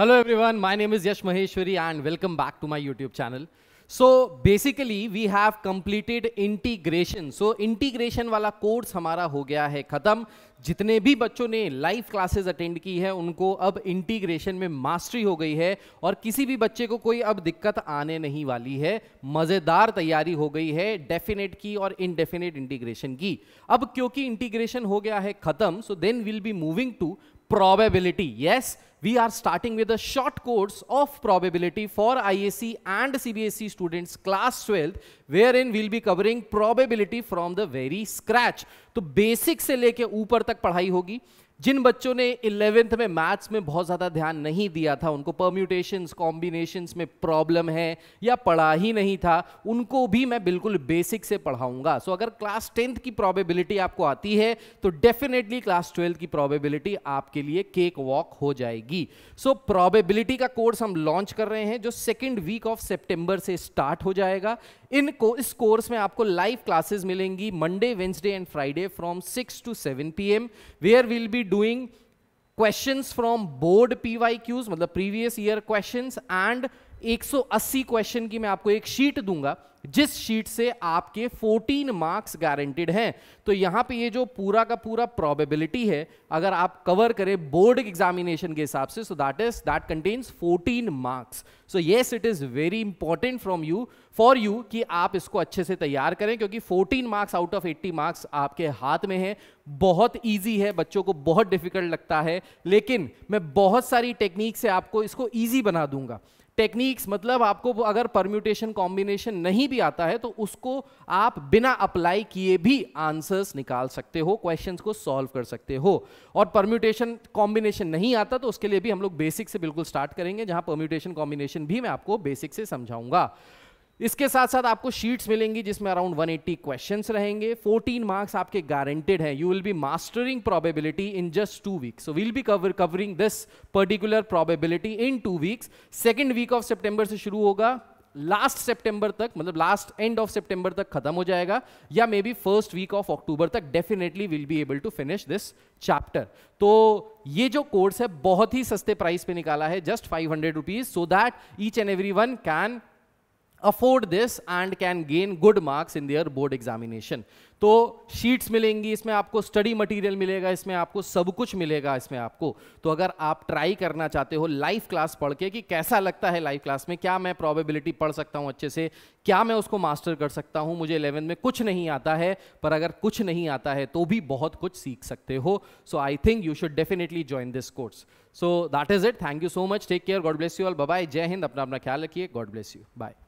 Hello everyone, my name is Yash Maheshwari and welcome back to my YouTube channel. So basically we have completed integration. So integration वाला course हमारा हो गया है ख़त्म जितने भी बच्चों ने लाइव क्लासेस अटेंड की है उनको अब इंटीग्रेशन में मास्टरी हो गई है और किसी भी बच्चे को कोई अब दिक्कत आने नहीं वाली है मज़ेदार तैयारी हो गई है डेफिनेट की और इनडेफिनेट इंटीग्रेशन की अब क्योंकि इंटीग्रेशन हो गया है ख़त्म so then will be moving to probability. Yes, we are starting with a short course of probability for IAC and CBSE students class 12 wherein we'll be covering probability from the very scratch. to basic se leke upar tak padhai hogi जिन बच्चों ने eleventh में maths में बहुत ज़्यादा ध्यान नहीं दिया था उनको परम्यूटेशंस कॉम्बिनेशंस में प्रॉब्लम है या पढ़ा ही नहीं था उनको भी मैं बिल्कुल बेसिक से पढ़ाऊंगा सो so, अगर क्लास टेंथ की प्रॉबेबिलिटी आपको आती है तो डेफिनेटली क्लास ट्वेल्थ की प्रॉबेबिलिटी आपके लिए केक वॉक हो जाएगी सो so, प्रॉबेबिलिटी का कोर्स हम लॉन्च कर रहे हैं जो सेकेंड वीक ऑफ सेप्टेम्बर से स्टार्ट हो जाएगा इन को इस कोर्स में आपको लाइव क्लासेस मिलेंगी Monday Wednesday and Friday from six to seven P M where will be doing questions from board PYQs, मतलब previous year questions and 180 question की मैं आपको एक शीट दूंगा जिस शीट से आपके 14 मार्क्स गारंटेड हैं तो यहां पे ये जो पूरा का पूरा प्रोबेबिलिटी है अगर आप कवर करें बोर्ड एग्जामिनेशन के हिसाब से so that is that contains 14 marks so yes it is very important from you for you कि आप इसको अच्छे से तैयार करें क्योंकि 14 मार्क्स आउट ऑफ 80 मार्क्स आपके हाथ में है बहुत ईजी है बच्चों को बहुत डिफिकल्ट लगता है लेकिन मैं बहुत सारी टेक्निक से आपको इसको ईजी बना दूंगा टेक्निक्स मतलब आपको अगर परम्यूटेशन कॉम्बिनेशन नहीं भी आता है तो उसको आप बिना अप्लाई किए भी आंसर्स निकाल सकते हो क्वेश्चंस को सॉल्व कर सकते हो और परम्यूटेशन कॉम्बिनेशन नहीं आता तो उसके लिए भी हम लोग बेसिक से बिल्कुल स्टार्ट करेंगे जहां परम्यूटेशन कॉम्बिनेशन भी मैं आपको बेसिक से समझाऊंगा इसके साथ साथ आपको शीट्स मिलेंगी जिसमें अराउंड 180 क्वेश्चंस रहेंगे 14 मार्क्स आपके गारंटेड हैं you will be mastering probability in just two weeks so will be cover covering this particular probability in two weeks second week of सितंबर से शुरू होगा लास्ट सितंबर तक मतलब लास्ट एंड ऑफ सितंबर तक खत्म हो जाएगा या maybe first week of अक्टूबर तक definitely will be able to finish this chapter तो ये जो कोर्स है बहुत ही सस्ते प्राइस पे निकाला है just five hundred rupees so that each and every one can afford this and can gain good marks in their board examination तो शीट्स मिलेंगी इसमें आपको स्टडी मटेरियल मिलेगा इसमें आपको सब कुछ मिलेगा इसमें आपको तो अगर आप ट्राई करना चाहते हो लाइव क्लास पढ़ के कि कैसा लगता है लाइव क्लास में क्या मैं प्रॉबेबिलिटी पढ़ सकता हूं अच्छे से क्या मैं उसको मास्टर कर सकता हूं मुझे इलेवन में कुछ नहीं आता है पर अगर कुछ नहीं आता है तो भी बहुत कुछ सीख सकते हो so I think you should definitely join this course so that is it thank you so much take care God bless you all bye Jai Hind अपना अपना ख्याल रखिए गॉड ब्लेस यू बाय